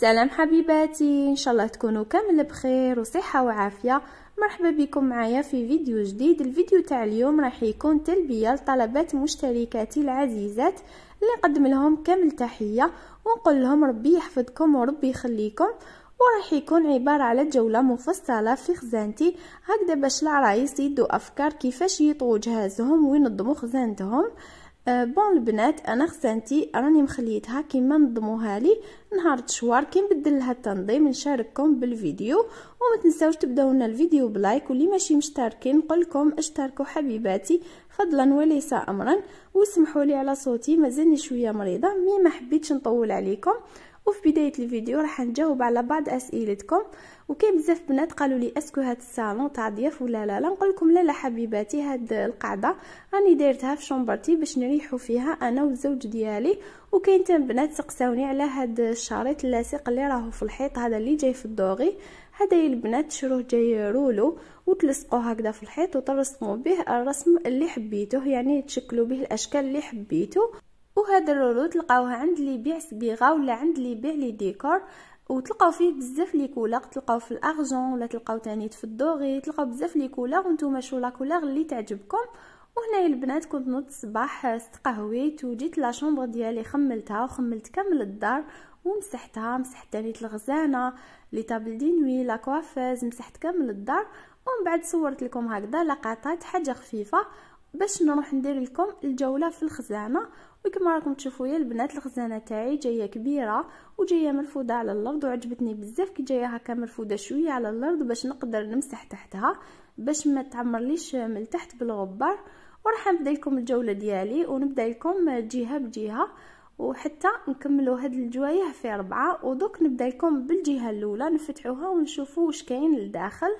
سلام حبيباتي ان شاء الله تكونوا كامل بخير وصحه وعافيه مرحبا بكم معايا في فيديو جديد الفيديو تاع اليوم راح يكون تلبيه لطلبات مشتركاتي العزيزات اللي نقدم لهم كامل تحيه ونقول لهم ربي يحفظكم وربي يخليكم وراح يكون عبارة على جولة مفصلة في خزانتي هكذا باش العرايس يدوا أفكار كيفاش يطوا جهازهم وينظموا خزانتهم أه، بون البنات انا خزانتي راني مخليتها كيما نظموها لي نهار تشوار كي نبدل لها التنظيم نشارككم بالفيديو وما تنساوش تبداو لنا الفيديو بلايك واللي ماشي مشتركين نقول لكم اشتركوا حبيباتي فضلا وليس امرا وسمحوا لي على صوتي مازالني شويه مريضه مي ما حبيتش نطول عليكم وفي بدايه الفيديو راح نجاوب على بعض اسئلتكم وكاين بزاف بنات قالوا لي اسكو هاد الصالون تاع ضياف ولا لا لا نقول لكم لا لا حبيباتي هاد القعده راني دايرتها في شومبرتي باش نريحوا فيها انا والزوج ديالي وكاين تم بنات سقساوني على هاد الشريط اللاصق اللي راهو في الحيط هذا اللي جاي في الدوغي هذا البنات تشروه جاي رولو وتلصقوه هكذا في الحيط وترسموا به الرسم اللي حبيته يعني تشكلوا به الاشكال اللي حبيته وهذا الرولو تلقاوه عند اللي يبيع صبيغه ولا عند اللي يبيع لي ديكور وتلقاو فيه بزاف لي كولور تلقاو في الارجون ولا تلقاو تانيت في الدوغي تلقاو بزاف لي كولور وانتم شو لا كولور اللي تعجبكم وهنا البنات كنت نوض الصباح استقهويت وجيت لا شومبر ديالي خملتها وخملت كامل الدار ومسحتها مسحت تانيت الغزانه لي طابل دي نوي لا كوافيز مسحت كامل الدار ومن بعد صورت لكم هكذا لقطات حاجه خفيفه باش نروح ندير لكم الجوله في الخزانه وكما راكم تشوفوا يا البنات الخزانه تاعي جايه كبيره وجايه مرفوده على الارض وعجبتني بزاف كي جايه هكا مرفوده شويه على الارض باش نقدر نمسح تحتها باش ما تعمرليش من تحت بالغبار وراح نبدا لكم الجوله ديالي ونبدا لكم جهه بجهه وحتى نكملوا هاد الجوايه في ربعة ودوك نبدا لكم بالجهه الاولى نفتحوها ونشوفوا واش كاين لداخل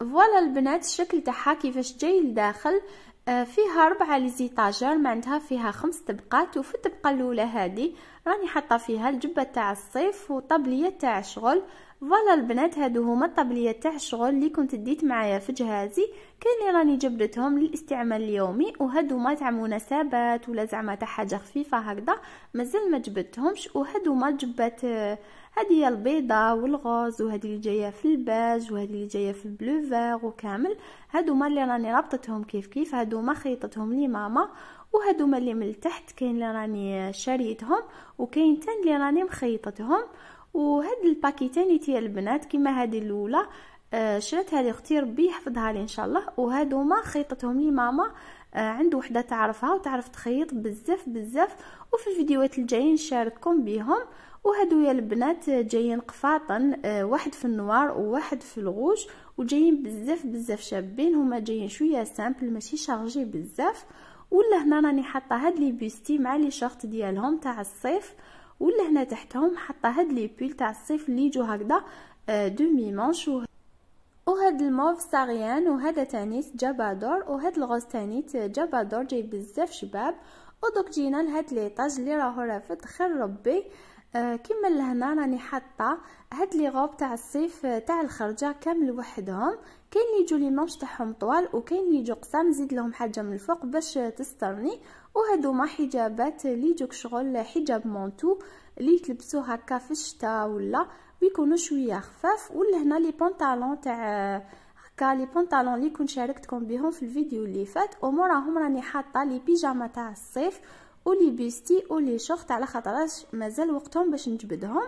فوالا البنات الشكل تاعها كيفاش جاي لداخل آه، فيها ربعة لي معناتها فيها خمس طبقات وفي الطبقة الأولى هذه راني حاطة فيها الجبة تاع الصيف وطبلية تاع الشغل فوالا البنات هادو هما الطبلية تاع الشغل اللي كنت ديت معايا في جهازي كاين راني جبدتهم للاستعمال اليومي وهادو ما تاع مناسبات ولا زعما تاع حاجة خفيفة هكذا مازال ما جبدتهمش وهادو ما جبات آه هذه هي البيضه والغاز وهذه اللي جايه في الباج وهذه اللي جايه في البلو فيغ وكامل ما اللي راني رابطتهم كيف كيف ما خيطتهم لي ماما ما اللي من التحت كاين اللي راني شريتهم وكاين تاني اللي راني مخيطتهم وهاد الباكيتين تاع البنات كيما هذه الاولى آه شريتها لي اختي ربي يحفظها لي ان شاء الله ما خيطتهم لي ماما آه، عند وحده تعرفها وتعرف تخيط بزاف بزاف وفي الفيديوهات الجايين نشارككم بيهم يا البنات جايين قفاطن آه، واحد في النوار وواحد في الغوش وجايين بزاف بزاف شابين هما جايين شويه سامبل ماشي شارجي بزاف ولا هنا راني حاطه هاد لي بيستي مع لي شورت ديالهم تاع الصيف ولا هنا تحتهم حاطه هاد لي بول تاع الصيف اللي يجوا هكذا دومي آه، مانش وهاد الموف ساريان وهذا تانيت جابادور وهاد الغوز تانيت جابادور جاي بزاف شباب ودوك جينا لهاد ليطاج اللي راهو رافد خير ربي آه، كما لهنا راني حاطه هاد لي غوب تاع الصيف آه، تاع الخرجه كامل وحدهم كاين لي يجوا لي مانش تاعهم طوال وكاين لي يجوا قصار نزيد لهم حاجه من الفوق باش آه، تسترني ما حجابات لي يجوك شغل حجاب مونتو لي تلبسو هكا في الشتاء ولا ويكونوا شويه خفاف ولهنا لي بونطالون تاع هكا لي بونطالون لي كنت شاركتكم بهم في الفيديو اللي فات وموراهم راني حاطه لي بيجاما تاع الصيف ولي بيستي ولي شورت على خاطرش مازال وقتهم باش نجبدهم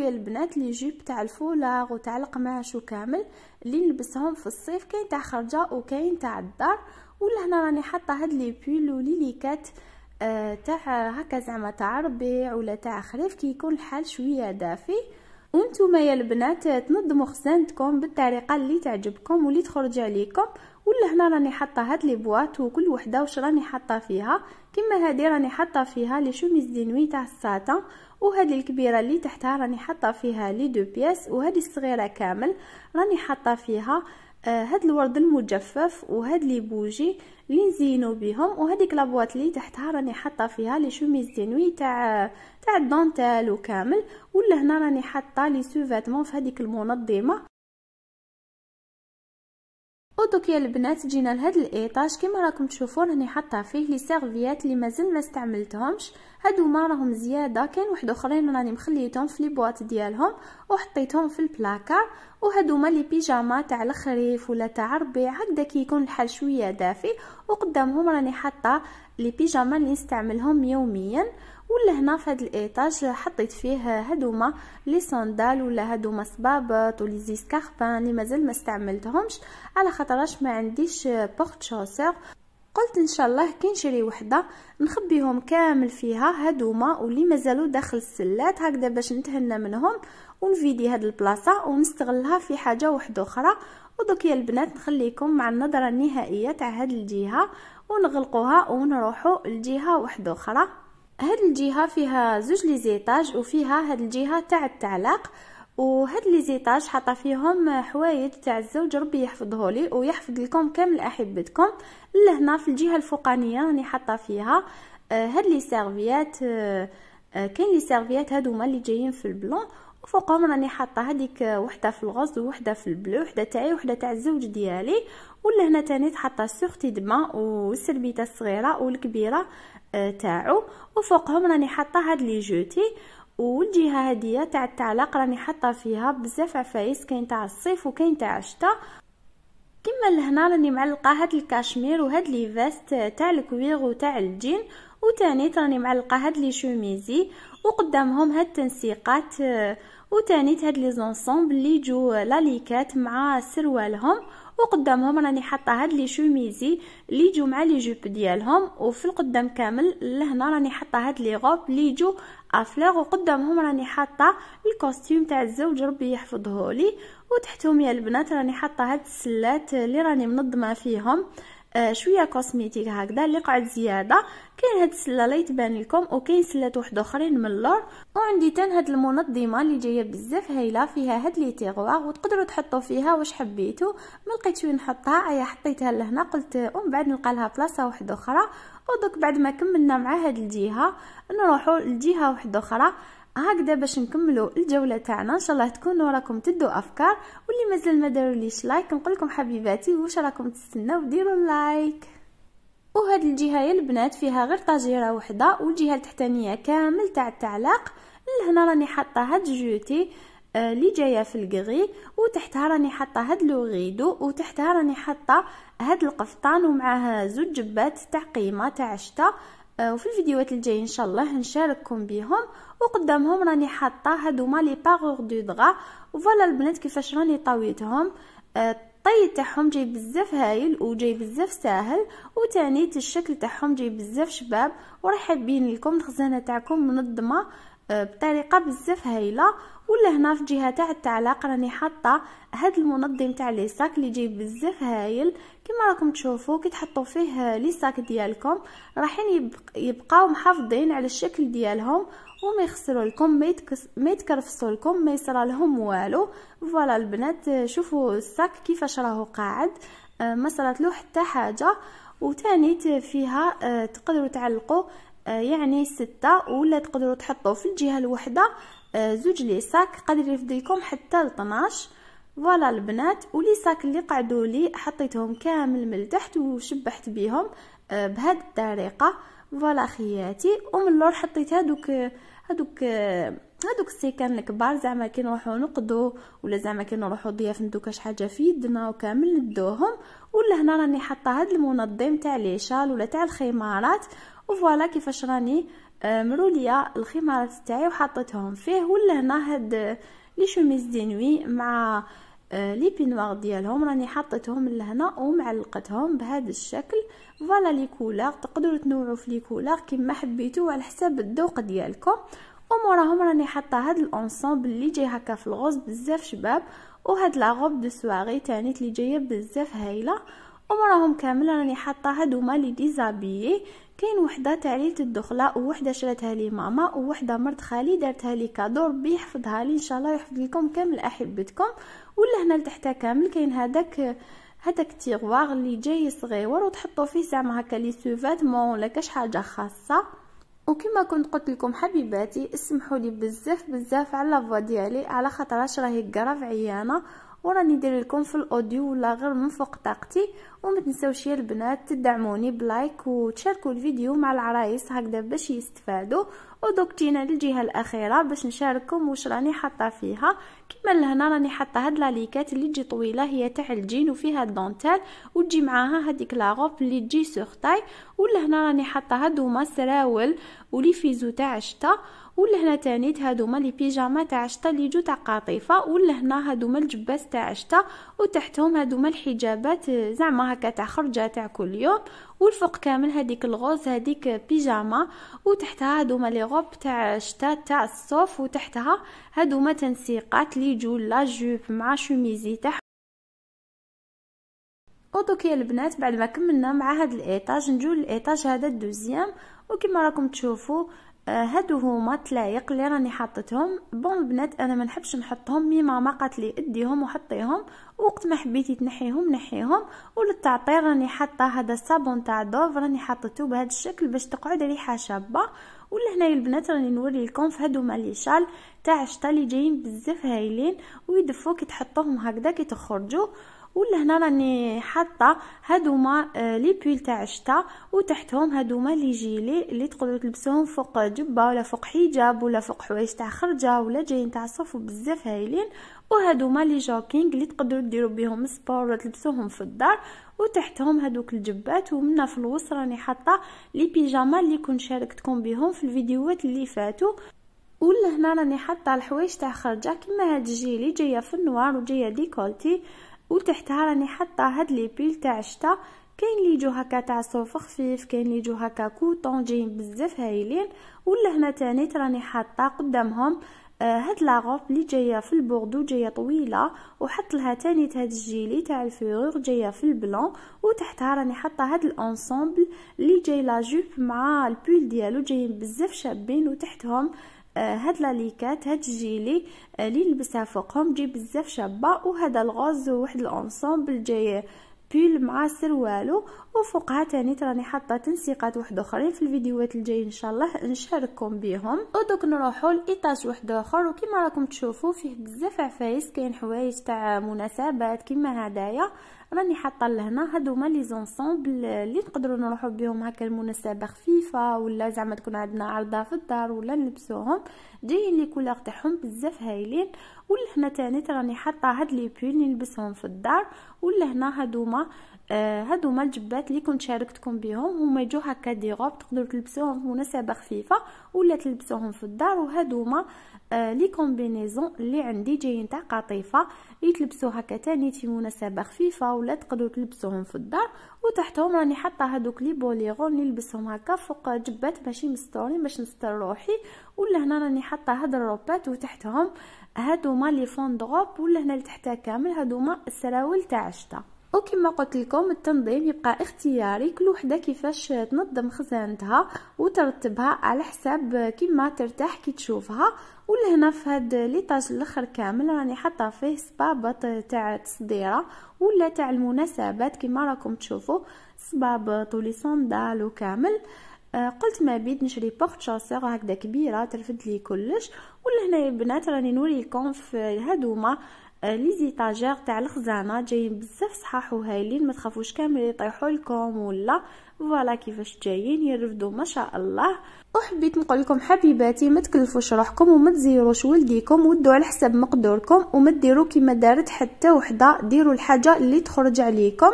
يا البنات لي جوب تاع الفولاغ وتاع القماش وكامل اللي نلبسهم في الصيف كاين تاع خرجه وكاين تاع الدار ولا هنا راني حاطه هاد لي بول ولي لي كات آه، تاع هكا زعما تاع ربيع ولا تاع خريف كي يكون الحال شويه دافي وانتم يا البنات تنظموا خزانتكم بالطريقه اللي تعجبكم واللي تخرج عليكم ولا هنا راني حاطه هاد لي بواط وكل وحده واش راني حاطه فيها كما هادي راني حاطه فيها لي شوميز دي نوي تاع الساتان وهذه الكبيره اللي تحتها راني حاطه فيها لي دو بياس وهذه الصغيره كامل راني حاطه فيها آه، هاد الورد المجفف وهاد لي بوجي اللي نزينو بهم لا لابواط اللي تحتها راني حاطه فيها لي شوميز دي نوي تاع تاع الدونتال وكامل ولا هنا راني حاطه لي سوفاتمون في هاديك المنظمه دوك يا البنات جينا لهاد الايطاج كما راكم تشوفون راني حاطه فيه لي سيرفيات اللي مازال ما استعملتهمش هادو ما راهم زياده كاين واحد اخرين راني مخليتهم في لي بواط ديالهم وحطيتهم في وهادو ما لي بيجاما تاع الخريف ولا تاع الربيع هكذا كيكون الحال شويه دافي وقدامهم راني حاطه لي بيجاما اللي نستعملهم يوميا ولا هنا في هذا الايطاج حطيت فيه هادوما لي صندال ولا هادوما صبابط ولي زيسكاربان اللي مازال ما استعملتهمش على خاطرش ما عنديش بورت شوسور قلت ان شاء الله كي نشري وحده نخبيهم كامل فيها هادوما واللي مازالوا داخل السلات هكذا باش نتهنى منهم ونفيدي هاد البلاصه ونستغلها في حاجه وحده اخرى ودوك يا البنات نخليكم مع النظره النهائيه تاع هاد الجهه ونغلقوها ونروحوا لجهه وحده اخرى هاد الجهه فيها زوج لي زيطاج وفيها هاد الجهه تاع التعلاق وهاد لي زيطاج حاطه فيهم حوايج تاع الزوج ربي يحفظهولي ويحفظ لكم كامل احبتكم لهنا في الجهه الفوقانيه راني حاطه فيها آه، هاد لي سيرفيات آه، آه، كاين لي سيرفيات هادوما اللي جايين في البلون وفوقهم راني حاطه هذيك وحده في الغز وحده في البلو وحده تاعي وحده تاع الزوج ديالي ولا هنا تاني حاطه سورتي دما والسربيته الصغيره والكبيره آه، تاعو وفوقهم راني حاطه هاد لي جوتي والجهه هاديه تاع التعليق راني حاطه فيها بزاف عفايس كاين تاع الصيف وكاين تاع الشتاء كما لهنا راني معلقه هاد الكاشمير وهاد لي فيست آه، تاع الكوير وتاع الجين وتاني تاني معلقه هاد لي شوميزي وقدامهم هاد التنسيقات آه، وتاني هاد لي زونسومبل لي يجو لاليكات مع سروالهم وقدامهم راني حاطه هاد لي شوميزي لي يجو مع لي جوب ديالهم وفي القدام كامل لهنا راني حاطه هاد لي غوب لي يجو افليغ وقدامهم راني حاطه الكوستيم تاع الزوج ربي يحفظه لي وتحتهم يا البنات راني حاطه هاد السلات اللي راني منظمه فيهم آه، شويه كوزميتيك هكذا اللي قعد زياده كاين هاد السله اللي تبان لكم وكاين سلات واحد اخرين من اللور وعندي تان هاد المنظمه اللي جايه بزاف هايله فيها هاد لي تيغوار وتقدروا تحطوا فيها واش حبيتو ما لقيتش وين نحطها ايا حطيتها لهنا قلت ومن بعد نلقى لها بلاصه واحده اخرى ودوك بعد ما كملنا مع هاد الجهه نروحوا لجهه واحده اخرى هكذا باش نكملوا الجوله تاعنا ان شاء الله تكونوا راكم تدوا افكار واللي مازال ما داروليش لايك نقول لكم حبيباتي واش راكم تستناو ديروا لايك وهاد الجهه يا البنات فيها غير طاجيره وحده والجهه التحتانيه كامل تاع التعليق لهنا راني حاطه هاد جوتي آه، اللي جايه في الكغي وتحتها راني حاطه هاد لوغيدو وتحتها راني حاطه هاد القفطان ومعها زوج جبات تاع قيمه تاع آه، وفي الفيديوهات الجايه ان شاء الله نشارككم بهم وقدامهم راني حاطه هادوما لي باغور دو دغا وفوالا البنات كيفاش راني طويتهم آه، الطي تاعهم جاي بزاف هايل وجاي بزاف ساهل وتاني الشكل تاعهم جاي بزاف شباب وراح بين لكم الخزانه تاعكم منظمه آه، بطريقه بزاف هايله ولا هنا في الجهه تاع التعليق راني حاطه هاد المنظم تاع لي ساك اللي جاي بزاف هايل كما راكم تشوفوا كي تحطوا فيه لي ساك ديالكم راحين يبقاو محافظين على الشكل ديالهم وما يخسروا لكم ما يتكرفصوا لكم ما يصرى لهم والو فوالا البنات آه، شوفوا الساك كيفاش راهو قاعد آه، ما صرات له حتى حاجه وثاني فيها تقدروا تعلقوا آه، يعني ستة ولا تقدروا تحطوا في الجهه الوحدة آه، زوج لي ساك قادر يفضلكم حتى لطناش فوالا البنات ولي ساك اللي قعدوا لي حطيتهم كامل من تحت وشبحت بيهم آه، بهذه الطريقه فوالا خياتي ومن اللور حطيت هادوك هادوك هادوك السيكان الكبار زعما كي نروحو نقضو ولا زعما كي نروحو ضياف ندوك كاش حاجه في يدنا وكامل ندوهم ولا هنا راني حاطه هاد المنظم تاع لي شال ولا تاع الخمارات وفوالا كيفاش راني آه، مروليا الخمارات تاعي وحطيتهم فيه ولا هنا هاد آه، لي شوميز دي نوي مع آه، لي بينوار ديالهم راني حطيتهم لهنا ومعلقتهم بهذا الشكل فوالا لي كولور تقدروا تنوعوا في لي كولور كما حبيتوا على حساب الذوق ديالكم وموراهم راني حاطه هاد الانسومبل اللي جاي هكا في الغوز بزاف شباب وهاد لا روب دو سواري تانيت اللي جايه بزاف هايله ومراهم كامل راني حاطه هادوما لي ديزابيي كاين وحده تاع ليله الدخله ووحده شراتها لي ماما ووحده مرت خالي دارتها لي كادو ربي يحفظها لي ان شاء الله يحفظ لكم كامل احبتكم ولا هنا لتحت كامل كاين هذاك هذاك تيغواغ اللي جاي صغيور وتحطوا فيه زعما هكا لي سوفاتمون ولا كاش حاجه خاصه وكما كنت قلت لكم حبيباتي اسمحوا لي بزاف بزاف على لافوا ديالي على خاطر راهي كراف عيانه وراني ندير لكم في الاوديو ولا غير من فوق طاقتي وما تنسوش يا البنات تدعموني بلايك وتشاركوا الفيديو مع العرايس هكذا باش يستفادوا جينا للجهه الاخيره باش نشارككم واش راني حاطه فيها كما لهنا راني حاطه هاد لاليكات اللي تجي طويله هي تاع الجين وفيها الدونتال وتجي معاها هذيك لاغوب اللي تجي سور تاي ولهنا راني حاطه هادوما سراول ولي فيزو تاع الشتا ولهنا تاني هادوما لي بيجاما تاع الشتا اللي يجو تاع قاطفه ولهنا هادوما الجباس تاع الشتا وتحتهم هادوما الحجابات زعما هكا تاع خرجه تاع كل يوم والفوق كامل هذيك الغوز هذيك بيجاما وتحتها هادوما لي روب تاع الشتاء تاع الصوف وتحتها هادوما تنسيقات لي جو لا جوب مع شوميزي تاع ودوك يا البنات بعد ما كملنا مع هاد الايطاج نجو للايطاج هذا الدوزيام وكما راكم تشوفوا هادو هما تلايق اللي راني حطتهم بون البنات انا ما نحبش نحطهم مي ماما قالت لي اديهم وحطيهم وقت ما حبيتي تنحيهم نحيهم وللتعطير راني حاطه هذا الصابون تاع دوف راني حطيته بهذا الشكل باش تقعد ريحه شابه ولهنايا البنات راني نوري لكم في هادو لي شال تاع الشتا اللي جايين بزاف هايلين ويدفوك تحطوهم هكذا كي تخرجوا ولهنا راني حاطه هادوما آه، لي بول تاع الشتا وتحتهم هادوما لي جيلي اللي تقدروا تلبسوهم فوق جبه ولا فوق حجاب ولا فوق حوايج تاع خرجه ولا جايين تاع صيف بزاف هايلين وهادوما لي جوكينغ اللي تقدروا ديروا بهم سبور ولا تلبسوهم في الدار وتحتهم هادوك الجبات ومنها في الوسط راني حاطه لي بيجاما اللي كنت شاركتكم بهم في الفيديوهات اللي فاتوا ولهنا راني حاطه الحوايج تاع خرجه كيما هاد الجيلي جايه في النوار وجايه ديكولتي وتحتها راني حاطه هاد لي بيل تاع الشتا كاين لي يجو هكا تاع صوف خفيف كاين لي يجو هكا كوطون جايين بزاف هايلين ولا هنا تاني راني حاطه قدامهم آه هاد لاغوب لي جايه في البوردو جايه طويله وحط لها تاني هاد الجيلي تاع الفيغور جايه في البلون وتحتها راني حاطه هاد الانسومبل لي جاي لا جوب مع البول ديالو جايين بزاف شابين وتحتهم آه، هاد لاليكات هاد الجيلي اللي آه، نلبسها فوقهم تجي بزاف شابه وهذا الغوز واحد الانصومبل جاي بول مع سروالو وفوقها تاني راني حاطه تنسيقات واحد اخرين في الفيديوهات الجايه ان شاء الله نشارككم بهم ودوك نروحوا لايطاج واحد اخر وكما راكم تشوفوا فيه بزاف عفايس كاين حوايج تاع مناسبات كما هدايا راني حاطه لهنا هادوما لي زونسومبل اللي نقدروا نروحوا بهم هكا المناسبه خفيفه ولا زعما تكون عندنا عرضه في الدار ولا نلبسوهم جايين لي كولور تاعهم بزاف هايلين ولهنا تاني راني حاطه هاد لي بول نلبسهم في الدار ولهنا هادوما آه هادوما الجبات اللي كنت شاركتكم بهم هما يجو هكا دي غوب تقدروا تلبسوهم في مناسبه خفيفه ولا تلبسوهم في الدار وهادوما آه، لي كومبينيزون اللي عندي جايين تاع قطيفه اللي هكا تاني في مناسبه خفيفه ولا تقدروا تلبسوهم في الدار وتحتهم راني حاطه هذوك لي بوليغون اللي نلبسهم هكا فوق جبات باش مستورين باش نستر روحي ولا هنا راني حاطه هاد الروبات وتحتهم هادوما لي فوندغوب ولا هنا لتحتها كامل هادوما السراول تاع الشتا وكما قلت لكم التنظيم يبقى اختياري كل وحده كيفاش تنظم خزانتها وترتبها على حساب كيما ترتاح كي تشوفها ولهنا في هاد ليطاج الاخر كامل راني حاطه فيه صبابط تاع التصديره ولا تاع المناسبات كيما راكم تشوفوا صبابط ولي صندال وكامل آه، قلت ما بيد نشري بورت شاسير هكذا كبيره ترفد لي كلش ولهنا يا بنات راني نوريكم في هادوما لي زيتاجير تاع الخزانه جايين بزاف صحاح وهايلين ما تخافوش كامل يطيحوا لكم ولا فوالا كيفاش جايين يرفدوا ما شاء الله وحبيت نقول لكم حبيباتي ما تكلفوش روحكم وما تزيروش ولديكم ودوا على حساب مقدوركم وما ديروا كيما دارت حتى وحده ديروا الحاجه اللي تخرج عليكم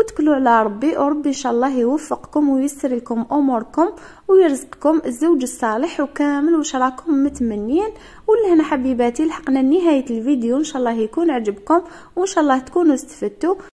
وتكلوا على ربي وربي ان شاء الله يوفقكم ويسر لكم اموركم ويرزقكم الزوج الصالح وكامل واش راكم متمنين ولهنا حبيباتي لحقنا نهايه الفيديو ان شاء الله يكون عجبكم وان شاء الله تكونوا استفدتوا